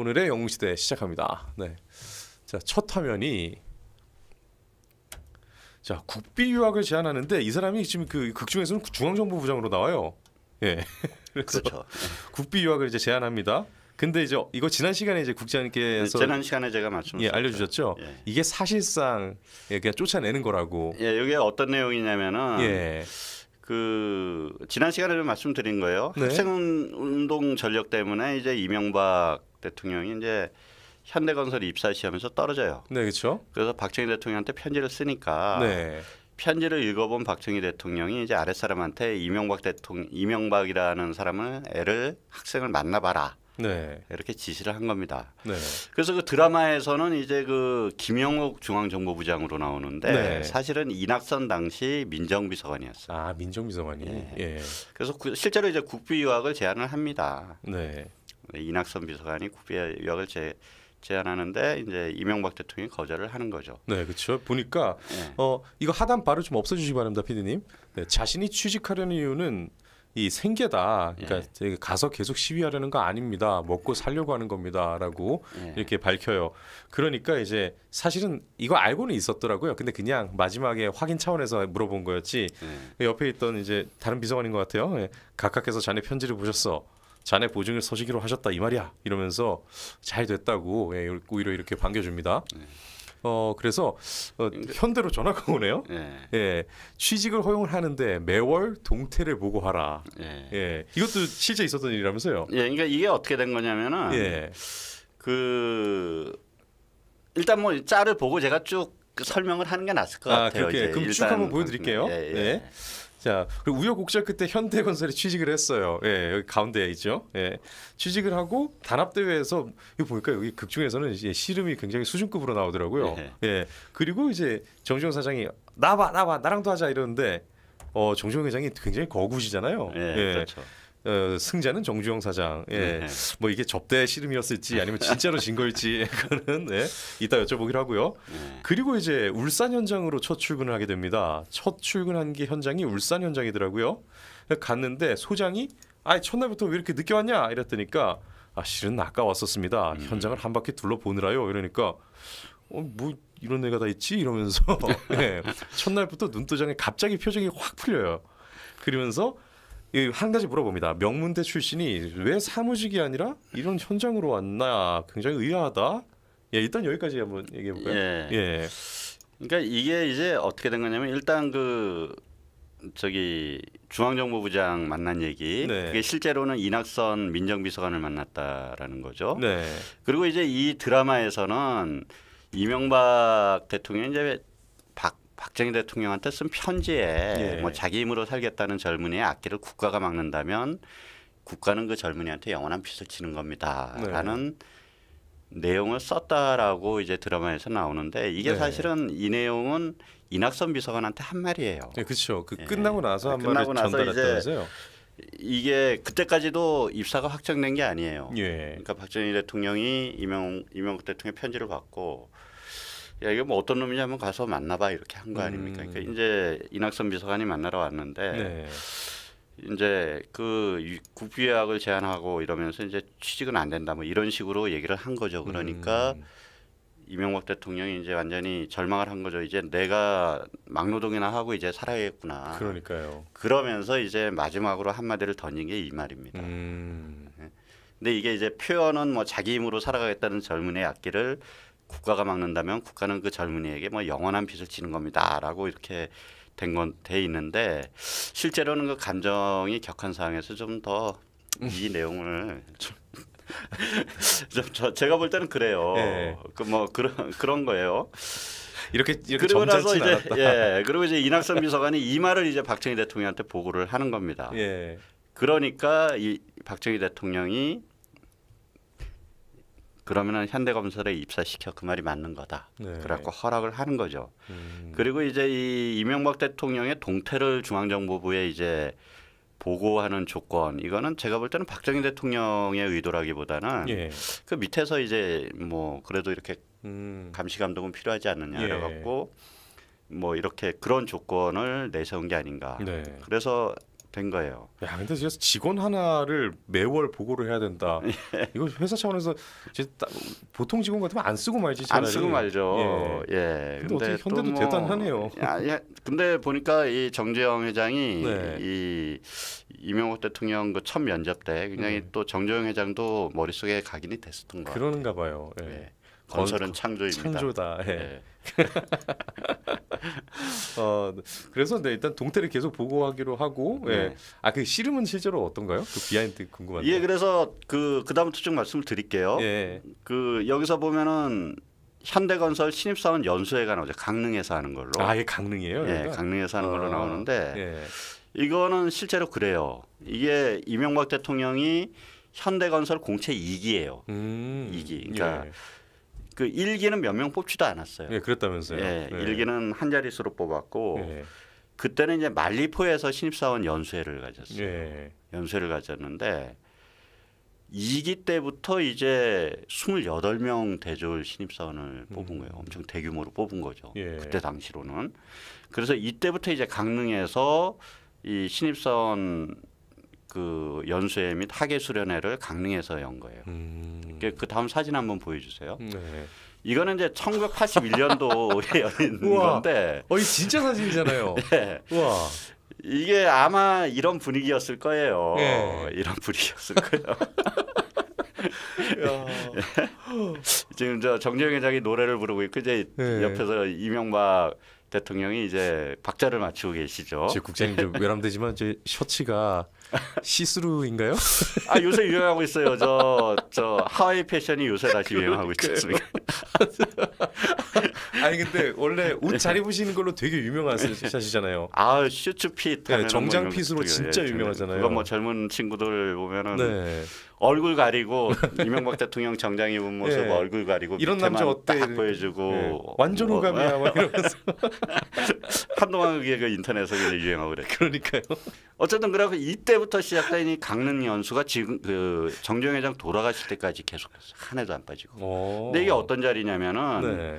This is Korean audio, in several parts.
오늘의 영웅시대 시작합니다. 네. 자, 첫 화면이 자, 국비 유학을 제안하는데 이 사람이 지금 그 극중에서는 중앙정보부장으로 나와요. 예. 그래서 그렇죠. 국비 유학을 이제 제안합니다. 근데 이제 이거 지난 시간에 이제 국장님께서 네, 지난 시간에 제가 말씀 예, 알려주셨죠. 예. 이게 사실상 그냥 쫓아내는 거라고. 예, 이게 어떤 내용이냐면은 예. 그 지난 시간에 좀 말씀드린 거예요. 네. 학생 운동 전력 때문에 이제 이명박 대통령이 이제 현대건설 입사 시험에서 떨어져요. 네, 그렇죠. 그래서 박정희 대통령한테 편지를 쓰니까 네. 편지를 읽어본 박정희 대통령이 이제 아랫 사람한테 이명박 대통령 이명박이라는 사람을 애를 학생을 만나봐라. 네. 이렇게 지시를 한 겁니다. 네. 그래서 그 드라마에서는 이제 그 김영욱 중앙정보부장으로 나오는데 네. 사실은 이낙선 당시 민정비서관이었어요. 아 민정비서관이. 예. 예. 그래서 구, 그 실제로 이제 국비유학을 제안을 합니다. 네. 네, 이낙선 비서관이 국비의 역을 제, 제안하는데 이제 이명박 대통령이 거절을 하는 거죠. 네, 그렇죠. 보니까 네. 어 이거 하단 발을 좀 없애주시기 바랍니다, 피디님. 네, 자신이 취직하려는 이유는 이 생계다. 그러니까 예. 가서 계속 시위하려는 거 아닙니다. 먹고 살려고 하는 겁니다라고 예. 이렇게 밝혀요. 그러니까 이제 사실은 이거 알고는 있었더라고요. 근데 그냥 마지막에 확인 차원에서 물어본 거였지. 예. 옆에 있던 이제 다른 비서관인 것 같아요. 예, 각각께서 자네 편지를 보셨어. 자네 보증을 서시기로 하셨다 이 말이야 이러면서 잘 됐다고 예, 오히려 이렇게 반겨줍니다. 네. 어 그래서 어, 현대로 전화가 오네요. 네. 예. 취직을 허용을 하는데 매월 동태를 보고하라. 네. 예. 이것도 실제 있었던 일이라면서요. 예. 그러니까 이게 어떻게 된 거냐면은 예. 그 일단 뭐 짤을 보고 제가 쭉 설명을 하는 게 낫을 것 아, 같아요. 그렇게. 그럼 쭉 한번 보여드릴게요. 예, 예. 네. 자, 그리고 우여곡절 끝에 현대건설에 취직을 했어요. 예, 여기 가운데 에 있죠. 예, 취직을 하고 단합대회에서 이거 보니까 여기 극 중에서는 이제 씨름이 굉장히 수준급으로 나오더라고요. 예, 예 그리고 이제 정지용 사장이 나봐, 나봐, 나랑도 하자 이러는데 어 정지용 회장이 굉장히 거구시잖아요. 예, 예. 그렇죠. 어, 승자는 정주영 사장. 예. 네. 뭐 이게 접대 씨름이었을지 아니면 진짜로 진 거일지 그거는 예. 이따 여쭤보기로 하고요. 네. 그리고 이제 울산 현장으로 첫 출근을 하게 됩니다. 첫 출근한 게 현장이 울산 현장이더라고요. 갔는데 소장이 아 첫날부터 왜 이렇게 늦게 왔냐 이랬더니까 아 실은 아까 왔었습니다. 음. 현장을 한 바퀴 둘러보느라요. 이러니까 어뭐 이런 애가 다 있지 이러면서 예. 첫날부터 눈도장에 갑자기 표정이 확 풀려요. 그러면서 이한 예, 가지 물어봅니다. 명문대 출신이 왜 사무직이 아니라 이런 현장으로 왔나 굉장히 의아하다. 예, 일단 여기까지 한번 얘기해 볼까요? 예. 예. 그러니까 이게 이제 어떻게 된 거냐면 일단 그 저기 중앙정보부장 만난 얘기 네. 그게 실제로는 이낙선 민정비서관을 만났다라는 거죠. 네. 그리고 이제 이 드라마에서는 이명박 대통령 이제 박정희 대통령한테 쓴 편지에 예. 뭐 자기 힘으로 살겠다는 젊은이의 악기를 국가가 막는다면 국가는 그 젊은이한테 영원한 빚을 치는 겁니다라는 네. 내용을 썼다라고 이제 드라마에서 나오는데 이게 네. 사실은 이 내용은 이낙선 비서관한테 한 말이에요. 네, 그렇죠. 그 예. 끝나고 나서 그 한끝 말을 전달했다면서요. 이게 그때까지도 입사가 확정된 게 아니에요. 예. 그러니까 박정희 대통령이 이명 이명 대통령 의 편지를 받고 야이게뭐 어떤 놈이냐 면 가서 만나봐 이렇게 한 거 아닙니까? 그러니까 음. 그러니까 이제 이낙선 비서관이 만나러 왔는데 네. 이제 그 국비학을 제안하고 이러면서 이제 취직은 안 된다 뭐 이런 식으로 얘기를 한 거죠. 그러니까 음. 이명박 대통령이 이제 완전히 절망을 한 거죠. 이제 내가 막노동이나 하고 이제 살아야겠구나. 그러니까요. 그러면서 이제 마지막으로 한마디를 던진 게 이 말입니다. 음. 네. 근데 이게 이제 표현은 뭐 자기 힘으로 살아가겠다는 젊은의 악기를 국가가 막는다면 국가는 그 젊은이에게 뭐 영원한 빚을 지는 겁니다라고 이렇게 된 건 돼 있는데 실제로는 그 감정이 격한 상황에서 좀 더이 음. 내용을 좀, 저, 제가 볼 때는 그래요. 네. 예. 그뭐 그런 그런 거예요. 이렇게 이렇게 그리고 나서 이제 않았다. 예 그리고 이제 이낙선 비서관이 이 말을 이제 박정희 대통령한테 보고를 하는 겁니다. 예. 그러니까 이 박정희 대통령이 그러면은 현대검설에 입사시켜 그 말이 맞는 거다. 네. 그래갖고 허락을 하는 거죠. 음. 그리고 이제 이 이명박 대통령의 동태를 중앙정보부에 이제 보고하는 조건 이거는 제가 볼 때는 박정희 대통령의 의도라기보다는 예. 그 밑에서 이제 뭐 그래도 이렇게 음. 감시 감독은 필요하지 않느냐 예. 갖고 뭐 이렇게 그런 조건을 내세운 게 아닌가. 네. 그래서 된 거예요. 야, 근데 그래 직원 하나를 매월 보고를 해야 된다. 예. 이거 회사 차원에서 딱, 보통 직원 같으면 안 쓰고 말지. 차라리. 안 쓰고 말죠. 예. 예. 근데, 근데 어떻게 현대도 뭐, 대단하네요. 야, 야, 근데 보니까 이 정재영 회장이 네. 이 이명호 대통령 그첫 면접 때 굉장히 네. 또 정재영 회장도 머릿속에 각인이 됐었던 거같요 그러는가 봐요. 예. 예. 건설은 창조입니다. 창조다. 예. 예. 어, 그래서 네, 일단 동태를 계속 보고하기로 하고 예. 네. 아그 씨름은 실제로 어떤가요? 그 비하인드 궁금한데. 예, 그래서 그 그다음부터 좀 말씀을 드릴게요. 예. 그 여기서 보면은 현대건설 신입사원 연수회가 나오죠. 강릉에서 하는 걸로. 아, 예, 강릉이에요. 여기가? 강릉에서 하는 걸로 어, 나오는데 예. 이거는 실제로 그래요. 이게 이명박 대통령이 현대건설 공채 2기예요. 음, 2기. 그러니까 예. 그 일기는 몇 명 뽑지도 않았어요. 예, 그랬다면서요. 예, 예. 일기는 한 자릿수로 뽑았고 예. 그때는 이제 말리포에서 신입사원 연수회를 가졌어요. 예. 연수회를 가졌는데 이기 때부터 이제 28명 대졸 신입사원을 뽑은 거예요. 음. 엄청 대규모로 뽑은 거죠. 예. 그때 당시로는. 그래서 이때부터 이제 강릉에서 이 신입사원 그 연수회 및 학예 수련회를 강릉에서 연 거예요. 음. 그, 그 다음 사진 한번 보여주세요. 네. 이거는 이제 1981년도에 열린 건데. 어, 이 진짜 사진이잖아요. 네. 와. 이게 아마 이런 분위기였을 거예요. 네. 이런 분위기였을 거예요. 지금 저 정재영 회장이 노래를 부르고 있고 이제 네. 옆에서 이명박 대통령이 이제 박자를 맞추고 계시죠. 제 국장님 좀 네. 외람되지만 제 셔츠가 시스루인가요? 아 요새 유행하고 있어요. 저 저 하와이 패션이 요새 다시 유행하고 있습니다. 아니 근데 원래 옷잘 네. 입으시는 걸로 되게 유명하시잖아요. 네. 아 슈츠 핏, 네, 뭐 정장 핏으로 진짜 유명하잖아요. 그건 뭐 젊은 친구들 보면은. 네. 얼굴 가리고 이명박 대통령 정장 입은 모습 예. 얼굴 가리고 이런 남자 어때 딱 보여주고 예. 뭐 완전 뭐. 호감이야 뭐, 막 이러면서 한동안 그게 그 인터넷에 유행하고 그래. 그러니까요. 어쨌든 그래고 이때부터 시작된 이 강릉 연수가 지금 그 정정 회장 돌아가실 때까지 계속 해서한 해도 안 빠지고. 오. 어. 근데 이게 어떤 자리냐면은 네.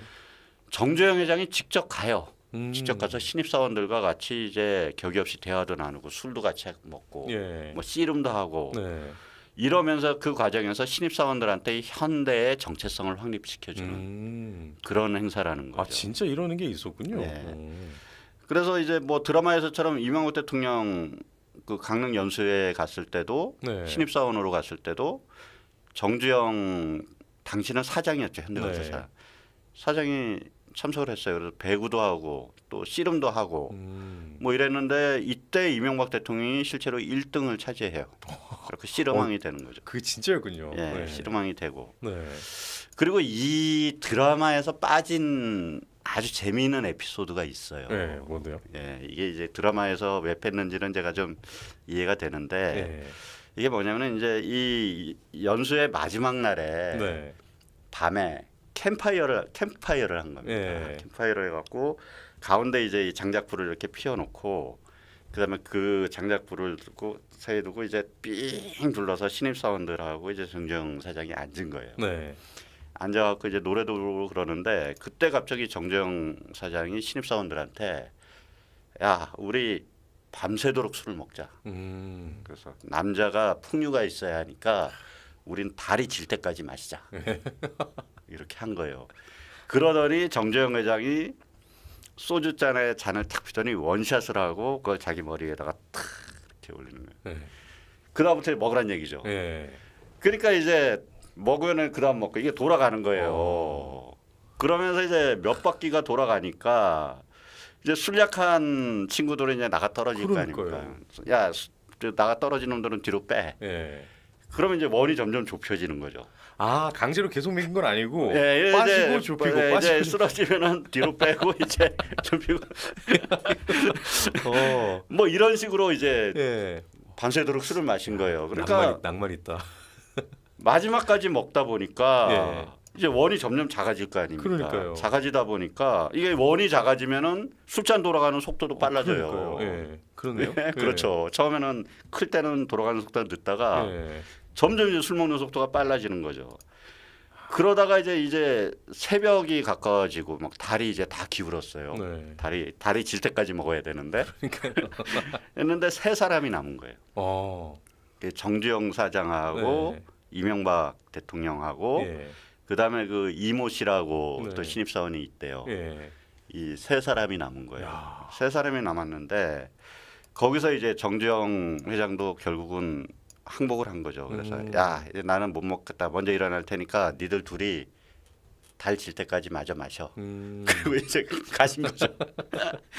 정조영 회장이 직접 가요. 음. 직접 가서 신입사원들과 같이 이제 격이 없이 대화도 나누고 술도 같이 먹고 예. 뭐 씨름도 하고 네. 이러면서 그 과정에서 신입사원들한테 현대의 정체성을 확립시켜주는 음. 그런 행사라는 아, 거죠. 아 진짜 이러는 게 있었군요. 네. 어. 그래서 이제 뭐 드라마에서처럼 이명호 대통령 그 강릉 연수회 갔을 때도 네. 신입사원으로 갔을 때도 정주영 당신은 사장이었죠 현대건설사 네. 사장이 참석을 했어요. 그래서 배구도 하고 또 씨름도 하고 음. 뭐 이랬는데 이때 이명박 대통령이 실제로 1등을 차지해요. 그렇게 씨름왕이 어, 되는 거죠. 그게 진짜였군요. 예, 네. 씨름왕이 되고. 네. 그리고 이 드라마에서 빠진 아주 재미있는 에피소드가 있어요. 네, 뭔데요? 예, 이게 이제 드라마에서 왜 뺐는지는 제가 좀 이해가 되는데 네. 이게 뭐냐면은 이제 이 연수의 마지막 날에 네. 밤에 캠파이어를 캠파이어를 한 겁니다. 예. 캠파이어를 해갖고 가운데 이제 이 장작불을 이렇게 피워놓고 그다음에 그 장작불을 두고 사이 두고 이제 삥 둘러서 신입 사원들 하고 이제 정정 사장이 앉은 거예요. 네. 앉아갖고 이제 노래도 부르고 그러는데 그때 갑자기 정정 사장이 신입 사원들한테 야 우리 밤새도록 술을 먹자. 음. 그래서 남자가 풍류가 있어야 하니까 우린 다리 질 때까지 마시자. 이렇게 한 거예요. 그러더니 정재영 회장이 소주 잔에 잔을 탁 피더니 원샷을 하고 그걸 자기 머리에다가 탁 이렇게 올리는 거예요. 네. 그다음부터 먹으란 얘기죠. 네. 그러니까 이제 먹으면 그다음 먹고 이게 돌아가는 거예요. 오. 어. 그러면서 이제 몇 바퀴가 돌아가니까 이제 술약한 친구들은 이제 나가 떨어질 거 아닙니까? 야 나가 떨어진 놈들은 뒤로 빼. 네. 그러면 이제 원이 점점 좁혀지는 거죠. 아 강제로 계속 먹인 건 아니고 예, 예, 빠지고 이제, 좁히고 예, 빠지고 이제 쓰러지면 뒤로 빼고 이제 좁히고 어. 뭐 이런 식으로 이제 예. 밤새도록 술을 마신 거예요. 그러니까 낭만, 낭만 있다. 마지막까지 먹다 보니까 예. 이제 원이 점점 작아질 거 아닙니까? 그러니까요. 작아지다 보니까 이게 원이 작아지면은 술잔 돌아가는 속도도 어, 빨라져요. 예. 그러네요. 예. 그렇죠. 예. 처음에는 클 때는 돌아가는 속도가 늦다가 예. 점점 이제 술 먹는 속도가 빨라지는 거죠. 그러다가 이제 이제 새벽이 가까워지고 막 다리 이제 다 기울었어요. 네. 다리 다리 질 때까지 먹어야 되는데. 했는데 세 사람이 남은 거예요. 어. 그 정주영 사장하고 네. 이명박 대통령하고 예. 그다음에 그 이모 씨라고 네. 또 신입 사원이 있대요. 예. 이세 사람이 남은 거예요. 야. 세 사람이 남았는데 거기서 이제 정주영 회장도 결국은 항복을 한 거죠. 그래서 음. 야 나는 못 먹겠다. 먼저 일어날 테니까 니들 둘이 달 질 때까지 마저 마셔. 음. 그리고 이제 가신 거죠.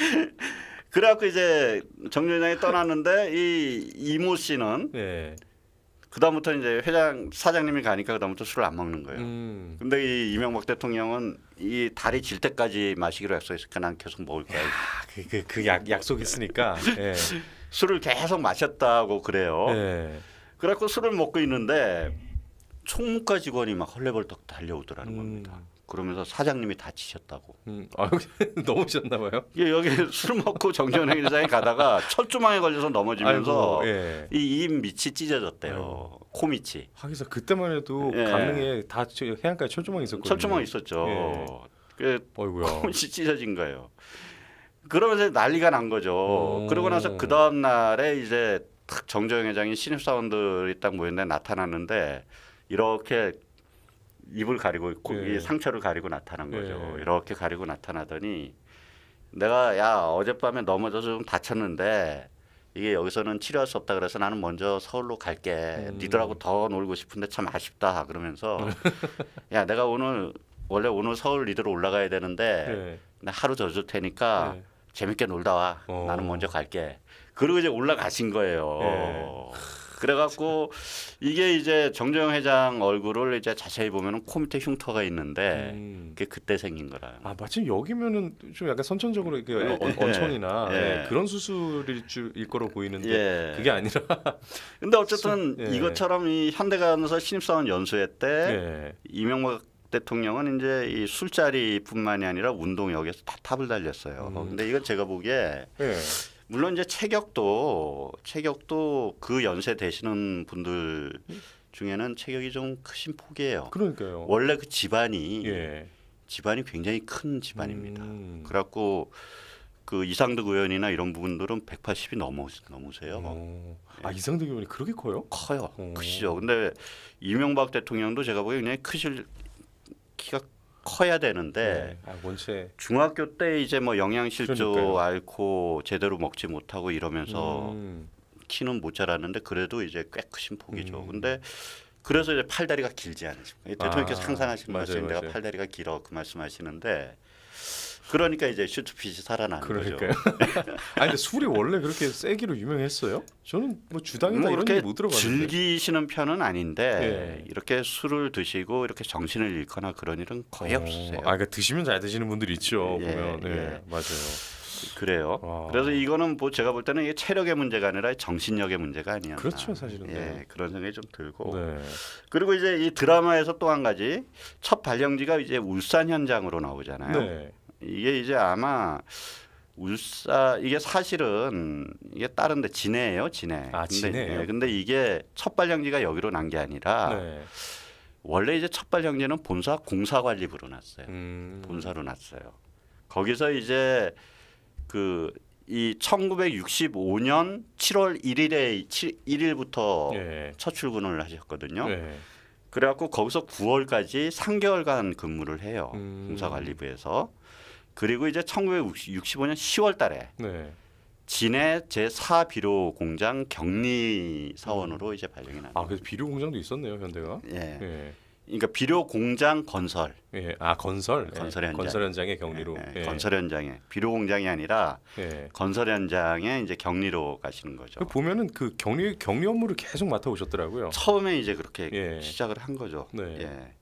그래갖고 이제 정류장에 떠났는데 이 이모 씨는 네. 그다음부터 이제 회장 사장님이 가니까 그다음부터 술을 안 먹는 거예요. 음. 근데 이 이명박 대통령은 이 달이 질 때까지 마시기로 약속했으니까 난 계속 먹을 거야. 그그 그, 그, 그 약속 있으니까 네. 술을 계속 마셨다고 그래요. 네. 그래갖고 술을 먹고 있는데 총무과 직원이 막 헐레벌떡 달려오더라는 음. 겁니다. 그러면서 사장님이 다치셨다고. 음, 아, 넘으셨나 봐요. 예, 여기 술 먹고 정전회의장에 가다가 철조망에 걸려서 넘어지면서 이고 예. 밑이 찢어졌대요. 아유. 코 밑이. 하기서 그때만 해도 예. 강릉에 다 해안가에 철조망 있었거든요. 철조망 있었죠. 예. 그 어이구야. 코 밑이 찢어진 거예요. 그러면서 난리가 난 거죠. 오. 어. 그러고 나서 그 다음 날에 이제 탁 정조영 회장이 신입사원들이 딱 모였는데 나타났는데 이렇게 입을 가리고 있고 예. 네. 상처를 가리고 나타난 거죠. 예. 이렇게 가리고 나타나더니 내가 야 어젯밤에 넘어져서 좀 다쳤는데 이게 여기서는 치료할 수 없다 그래서 나는 먼저 서울로 갈게. 음. 니들하고 더 놀고 싶은데 참 아쉽다 그러면서 야 내가 오늘 원래 오늘 서울 니들 올라가야 되는데 예. 나 하루 더 줄 테니까 재밌게 놀다 와. 어. 나는 먼저 갈게. 그리고 이제 올라가신 거예요. 네. 그래갖고 이게 이제 정재영 회장 얼굴을 이제 자세히 보면은 코 밑에 흉터가 있는데 음. 그게 그때 생긴 거라. 아 마침 여기면은 좀 약간 선천적으로 그 어, 어, 이렇게 예. 언천이나 예. 예. 그런 수술일 줄일 거로 보이는데 예. 그게 아니라. 근데 어쨌든 수, 예. 이것처럼 이 현대가면서 신입사원 연수회 때 이명박 대통령은 이제 이 술자리뿐만이 아니라 운동역에서 다 탑을 달렸어요. 음. 근데 이건 제가 보기에 네. 물론 이제 체격도 체격도 그 연세 되시는 분들 중에는 체격이 좀 크신 폭이에요. 그러니까요. 원래 그 집안이 예. 집안이 굉장히 큰 집안입니다. 음. 그래갖고 그 이상득 의원이나 이런 부분들은 180이 넘어 넘으세요. 오. 어. 아 예. 이상득 의원이 그렇게 커요? 커요. 오. 어. 크시죠. 근데 이명박 대통령도 제가 보기에 굉장히 크실 키가 커야 되는데 네. 아, 중학교 때 이제 뭐 영양실조 앓고 제대로 먹지 못하고 이러면서 음. 키는 못 자랐는데 그래도 이제 꽤 크신 폭이죠. 음. 근데 그래서 이제 팔다리가 길지 않으십니까? 대통령께서 아, 상상 하시는 말씀 내가 팔다리가 길어 그 말씀하시는데 그러니까 이제 슈트핏이 살아나는 그러니까요. 거죠. 아니 근데 술이 원래 그렇게 세기로 유명했어요? 저는 뭐 주당이나 뭐 이런 얘못 들어봤는데. 즐기시는 편은 아닌데 예. 이렇게 술을 드시고 이렇게 정신을 잃거나 그런 일은 거의 어, 없으세요. 아 그러니까 드시면 잘 드시는 분들이 있죠. 예, 보면 네, 예. 맞아요. 그래요. 와. 아. 그래서 이거는 뭐 제가 볼 때는 이게 체력의 문제가 아니라 정신력의 문제가 아니야. 그렇죠, 사실은. 예, 네. 그런 생각이 좀 들고. 네. 그리고 이제 이 드라마에서 또 한 가지 첫 발령지가 이제 울산 현장으로 나오잖아요. 네. 이게 이제 아마 울산 이게 사실은 이게 다른데 진해예요, 진해. 아, 진해. 근데, 예, 근데 이게 첫 발령지가 여기로 난 게 아니라 네. 원래 이제 첫 발령지는 본사 공사관리부로 났어요. 음. 본사로 났어요. 거기서 이제 그이 1965년 7월 1일에 7, 1일부터 네. 예. 첫 출근을 하셨거든요. 네. 그래갖고 거기서 9월까지 3개월간 근무를 해요. 음. 공사관리부에서. 그리고 이제 1965년 10월 달에 네. 진해 제4 비료 공장 격리 사원으로 음. 이제 발령이 납니다. 아, 그래서 비료 공장도 있었네요, 현대가. 예. 예. 그러니까 비료 공장 건설. 예. 아, 건설. 예, 건설 예, 현장. 건설 현장의 격리로. 예, 예. 건설 현장에 비료 공장이 아니라 건설 현장에 이제 격리로 가시는 거죠. 그 보면은 그 격리 격리 업무를 계속 맡아 오셨더라고요. 처음에 이제 그렇게 시작을 한 거죠. 네. 예.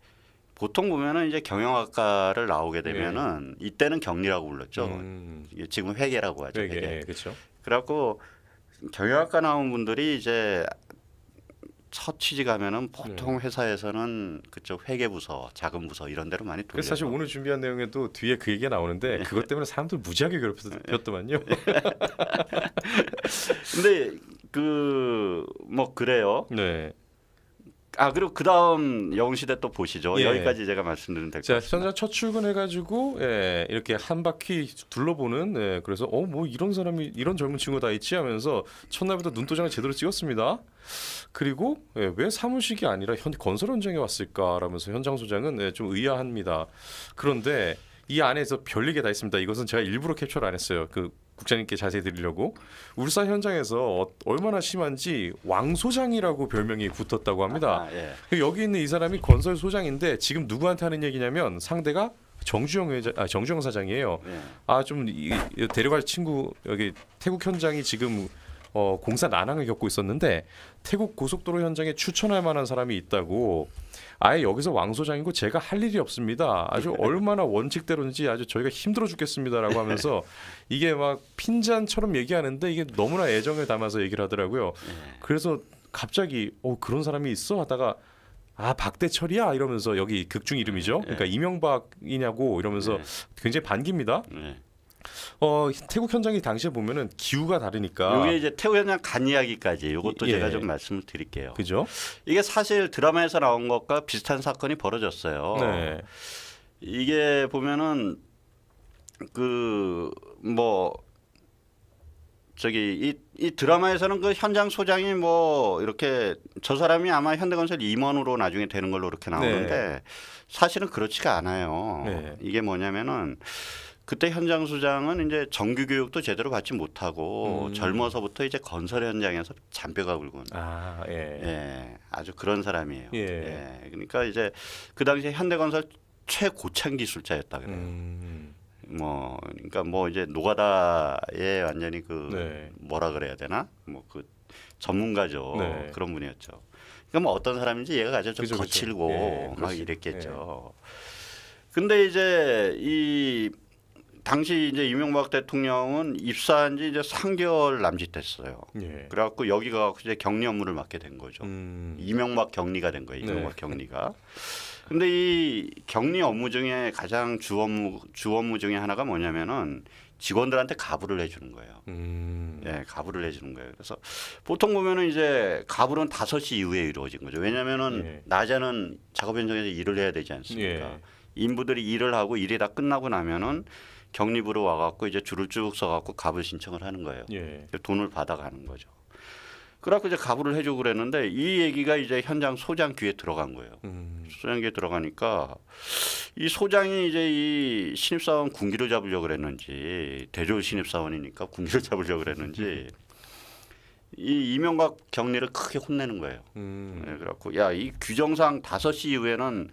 보통 보면은 이제 경영학과를 나오게 되면은 네. 이때는 격리라고 불렀죠. 음. 지금 회계라고 하죠. 회계. 회계. 예, 그렇죠. 그래갖고 경영학과 나온 분들이 이제 첫 취직하면은 보통 예. 회사에서는 그쪽 회계 부서, 자금 부서 이런 데로 많이 돌려. 사실 오늘 준비한 내용에도 뒤에 그 얘기가 나오는데 그것 때문에 사람들 무지하게 괴롭혔더만요. 근데 그 뭐 그래요. 네. 아 그리고 그 다음 여웅시대 또 보시죠. 예. 여기까지 제가 말씀드린면 될 것 같습니다. 자첫 출근해가지고 예, 이렇게 한 바퀴 둘러보는 예, 그래서 어 뭐 이런 사람이 이런 젊은 친구 다 있지 하면서 첫날부터 눈도장을 제대로 찍었습니다. 그리고 예, 왜 사무실이 아니라 현, 건설 현장에 왔을까라면서 현장 소장은 예, 좀 의아합니다. 그런데 이 안에서 별리게 다 있습니다. 이것은 제가 일부러 캡처를 안 했어요. 그 국장님께 자세히 드리려고 울산 현장에서 어, 얼마나 심한지 왕소장이라고 별명이 붙었다고 합니다. 아, 예. 그 여기 있는 이 사람이 건설 소장인데 지금 누구한테 하는 얘기냐면 상대가 정주영 회장, 아, 정주영 사장이에요. 예. 아좀 데려갈 친구 여기 태국 현장이 지금 어, 공사 난항을 겪고 있었는데 태국 고속도로 현장에 추천할 만한 사람이 있다고 아예 여기서 왕 소장이고 제가 할 일이 없습니다. 아주 네. 얼마나 원칙대로인지 아주 저희가 힘들어 죽겠습니다라고 네. 하면서 이게 막 핀잔처럼 얘기하는데 이게 너무나 애정을 담아서 얘기를 하더라고요. 네. 그래서 갑자기 어 그런 사람이 있어 하다가 아 박대철이야 이러면서 여기 극중 이름이죠. 그러니까 이명박이냐고 이러면서 굉장히 반깁니다. 어 태국 현장이 당시에 보면은 기후가 다르니까 이게 이제 태국 현장 간 이야기까지 이것도 예. 제가 좀 말씀을 드릴게요. 그죠? 이게 사실 드라마에서 나온 것과 비슷한 사건이 벌어졌어요. 네. 이게 보면은 그 뭐 저기 이, 이 드라마에서는 그 현장 소장이 뭐 이렇게 저 사람이 아마 현대건설 임원으로 나중에 되는 걸로 이렇게 나오는데 네. 사실은 그렇지가 않아요. 네. 이게 뭐냐면은 그때 현장 수장은 이제 정규 교육도 제대로 받지 못하고 음. 젊어서부터 이제 건설 현장에서 잔뼈가 굵은 아, 예. 예. 아주 그런 사람이에요. 예. 예. 그러니까 이제 그 당시에 현대건설 최고창 기술자였다 그래요. 음. 뭐 그러니까 뭐 이제 노가다에 완전히 그 네. 뭐라 그래야 되나 뭐 그 전문가죠 네. 그런 분이었죠. 그러니까 뭐 어떤 사람인지 얘가 아주 좀 그쵸, 거칠고 그쵸. 예, 막 그렇지. 이랬겠죠. 예. 근데 이제 이 당시 이제 이명박 대통령은 입사한 지 이제 3개월 남짓 됐어요. 예. 그래갖고 여기가 이제 격리 업무를 맡게 된 거죠. 음. 이명박 격리가 된 거예요. 이명박 네. 격리가. 근데 이 격리 업무 중에 가장 주 업무 주 업무 중에 하나가 뭐냐면은 직원들한테 가부를 해주는 거예요. 음. 예, 가부를 해주는 거예요. 그래서 보통 보면은 이제 가부는 다섯 시 이후에 이루어진 거죠. 왜냐면은 예. 낮에는 작업 현장에서 일을 해야 되지 않습니까? 예. 인부들이 일을 하고 일이 다 끝나고 나면은 음. 경립으로 와갖고 이제 줄을 쭉 서갖고 갑을 신청을 하는 거예요. 예. 돈을 받아가는 거죠. 그래갖고 이제 갑을 해주고 그랬는데 이 얘기가 이제 현장 소장 귀에 들어간 거예요. 음. 소장 귀에 들어가니까 이 소장이 이제 이 신입사원 군기를 잡으려고 그랬는지 대졸 신입사원이니까 군기를 잡으려고 그랬는지 이 이명박 경리를 크게 혼내는 거예요. 음. 네, 그래갖고 야 이 규정상 다섯 시 이후에는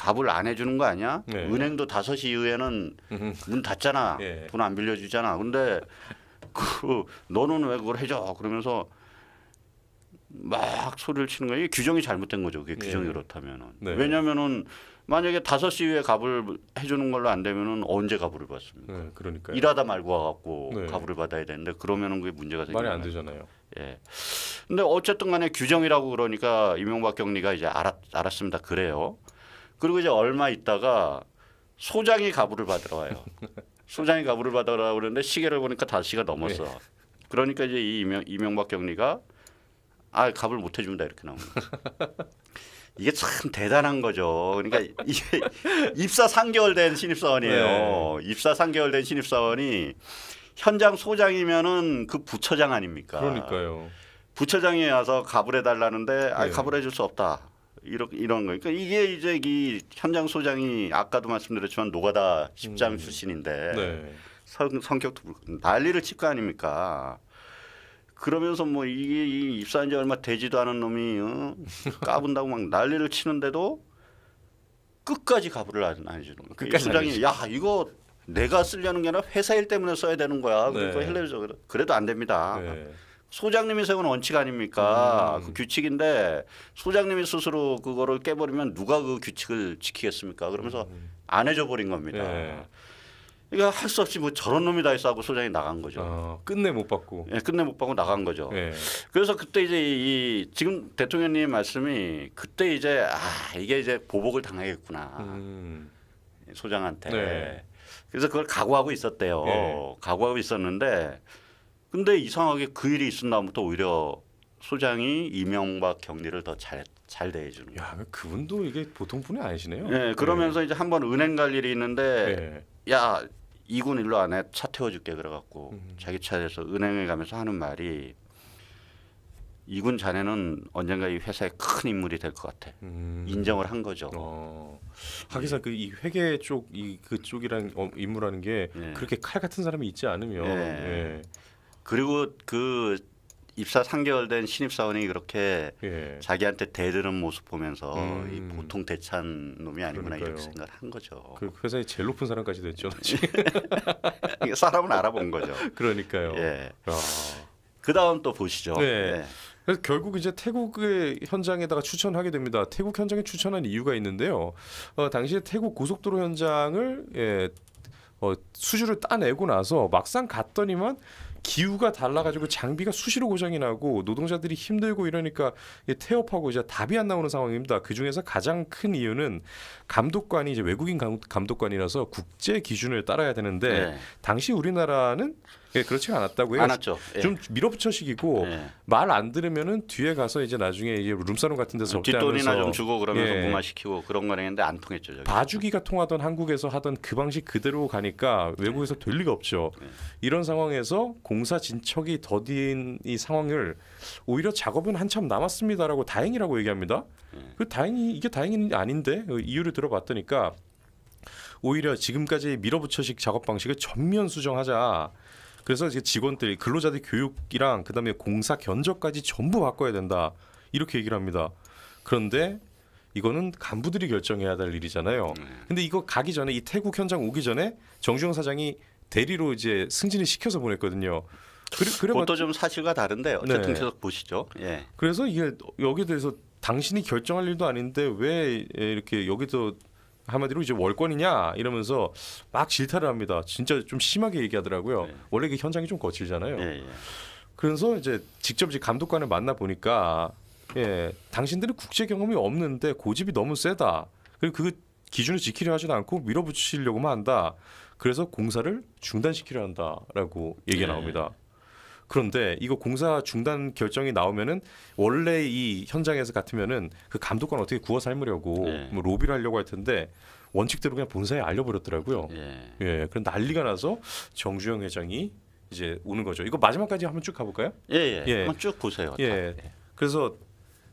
갑을 안 해주는 거 아니야? 네. 은행도 다섯 시 이후에는 문 닫잖아. 네. 예. 돈안 빌려주잖아. 근데 그 너는 왜 그걸 해줘? 그러면서 막 소리를 치는 거예요. 이게 규정이 잘못된 거죠. 그게 규정이 예. 네. 그렇다면은. 왜냐면은 만약에 다섯 시 이후에 갑을 해주는 걸로 안 되면은 언제 갑을 받습니까? 네, 그러니까 일하다 말고 와갖고 네. 갑을 받아야 되는데 그러면은 그게 문제가 생기 말이 안 되잖아요. 예. 근데 어쨌든 간에 규정이라고 그러니까 이명박 경리가 이제 알았, 알았습니다. 그래요. 그리고 이제 얼마 있다가 소장이 가부를 받으러 와요. 소장이 가부를 받으러 오는데 시계를 보니까 5시가 넘었어. 네. 그러니까 이제 이 이명, 이명박 경리가 아 갑을 못 해준다 이렇게 나오는 거예요. 이게 참 대단한 거죠. 그러니까 이게 입사 3개월 된 신입사원이에요. 네. 입사 3개월 된 신입사원이 현장 소장이면은 그 부처장 아닙니까? 그러니까요. 부처장이 와서 갑을 해달라는데 아, 네. 아 갑을 해줄 수 없다. 이렇 이런 거. 니까 이게 이제 이 현장 소장이 아까도 말씀드렸지만 노가다 십장 음. 출신인데 네. 성, 성격도 난리를 칠 거 아닙니까? 그러면서 뭐 이게 이 입사한 지 얼마 되지도 않은 놈이 어? 까분다고 막 난리를 치는데도 끝까지 가부를 안 해주는 거예요. 그러니까 끝 소장이 야 이거 내가 쓰려는 게 아니라 회사 일 때문에 써야 되는 거야. 그러니까 네. 헬레저 그래도 안 됩니다. 네. 소장님이 세운 원칙 아닙니까? 음. 그 규칙인데 소장님이 스스로 그거를 깨버리면 누가 그 규칙을 지키겠습니까? 그러면서 음. 안 해줘 버린 겁니다. 네. 예. 그러할수 그러니까 없이 뭐 저런 놈이 다 있어 하고 소장이 나간 거죠. 아, 끝내 못 받고. 예, 끝내 못 받고 나간 거죠. 네. 그래서 그때 이제 이 지금 대통령님 말씀이 그때 이제 아 이게 이제 보복을 당하겠구나 음. 소장한테. 네. 그래서 그걸 각오하고 있었대요. 네. 각오하고 있었는데 근데 이상하게 그 일이 있은 다음부터 오히려 소장이 이명박 격리를 더 잘 잘 대해 주는 거 야, 그분도 이게 보통 분이 아니시네요. 네, 그러면서 네. 이제 한번 은행 갈 일이 있는데 네. 야, 이군 일로 안 해. 차 태워 줄게 그래 갖고 음. 자기 차에서 은행에 가면서 하는 말이 이군 자네는 언젠가 이 회사의 큰 인물이 될 것 같아. 음. 인정을 한 거죠. 어. 하기사 그 이 회계 쪽 이 그쪽이란 어, 인물하는 게 네. 그렇게 칼 같은 사람이 있지 않으면 네. 네. 그리고 그 입사 3개월 된 신입사원이 그렇게 예. 자기한테 대드는 모습 보면서 음. 이 보통 대찬 놈이 아니구나 그러니까요. 이렇게 생각을 한 거죠. 그, 그 회사에 제일 높은 사람까지 됐죠. 사람은 알아본 거죠. 그러니까요. 예. 아. 그 다음 또 보시죠. 네. 네. 그래서 결국 이제 태국의 현장에다가 추천하게 됩니다. 태국 현장에 추천한 이유가 있는데요. 어, 당시에 태국 고속도로 현장을 예, 어, 수주를 따내고 나서 막상 갔더니만 기후가 달라가지고 장비가 수시로 고장이 나고 노동자들이 힘들고 이러니까 태업하고 이제 답이 안 나오는 상황입니다. 그 중에서 가장 큰 이유는 감독관이 이제 외국인 감독관이라서 국제 기준을 따라야 되는데 네. 당시 우리나라는 예, 그렇지 않았다고요. 않았죠. 예. 좀 밀어붙여식이고 예. 말안 들으면은 뒤에 가서 이제 나중에 이제 룸사롱 같은 데서 뒷돈이나 좀 주고 그러면서 예. 무마시키고 그런 거 했는데 안 통했죠. 저기. 봐주기가 통하던 한국에서 하던 그 방식 그대로 가니까 외국에서 될 리가 없죠. 예. 이런 상황에서 공사 진척이 더딘 이 상황을 오히려 작업은 한참 남았습니다라고 다행이라고 얘기합니다. 예. 그 다행이 이게 다행이 아닌데 그 이유를 들어봤더니까 오히려 지금까지 밀어붙여식 작업 방식을 전면 수정하자. 그래서 이제 직원들이 근로자들 교육이랑 그다음에 공사 견적까지 전부 바꿔야 된다 이렇게 얘기를 합니다. 그런데 이거는 간부들이 결정해야 될 일이잖아요. 네. 근데 이거 가기 전에 이 태국 현장 오기 전에 정주영 사장이 대리로 이제 승진을 시켜서 보냈거든요. 그래, 그래 그것도 좀 사실과 다른데 네. 어쨌든 네. 계속 보시죠. 예. 그래서 이게 여기에 대해서 당신이 결정할 일도 아닌데 왜 이렇게 여기서 한마디로 이제 월권이냐 이러면서 막 질타를 합니다. 진짜 좀 심하게 얘기하더라고요. 네. 원래 이게 현장이 좀 거칠잖아요. 네, 그래서 이제 직접 이제 감독관을 만나 보니까 예, 당신들은 국제 경험이 없는데 고집이 너무 세다. 그리고 그 기준을 지키려 하지도 않고 밀어붙이려고만 한다. 그래서 공사를 중단시키려 한다라고 얘기가 예. 나옵니다. 그런데 이거 공사 중단 결정이 나오면은 원래 이 현장에서 같으면은 그 감독관 어떻게 구워 삶으려고 예. 뭐 로비를 하려고 할 텐데 원칙대로 그냥 본사에 알려버렸더라고요. 예. 예. 그런 난리가 나서 정주영 회장이 이제 오는 거죠. 이거 마지막까지 한번 쭉 가볼까요? 예, 예. 예. 한번 쭉 보세요. 예. 그래서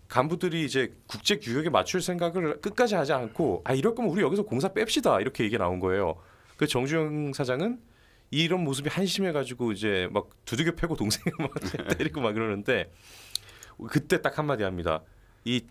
간부들이 이제 국제 규격에 맞출 생각을 끝까지 하지 않고 아 이럴 거면 우리 여기서 공사 뺍시다 이렇게 얘기 나온 거예요. 그 정주영 사장은 이런 모습이 한심해가지고 이제 막 두들겨 패고 동생을 막 때리고 막 이러는데 그때 딱 한마디 합니다. 이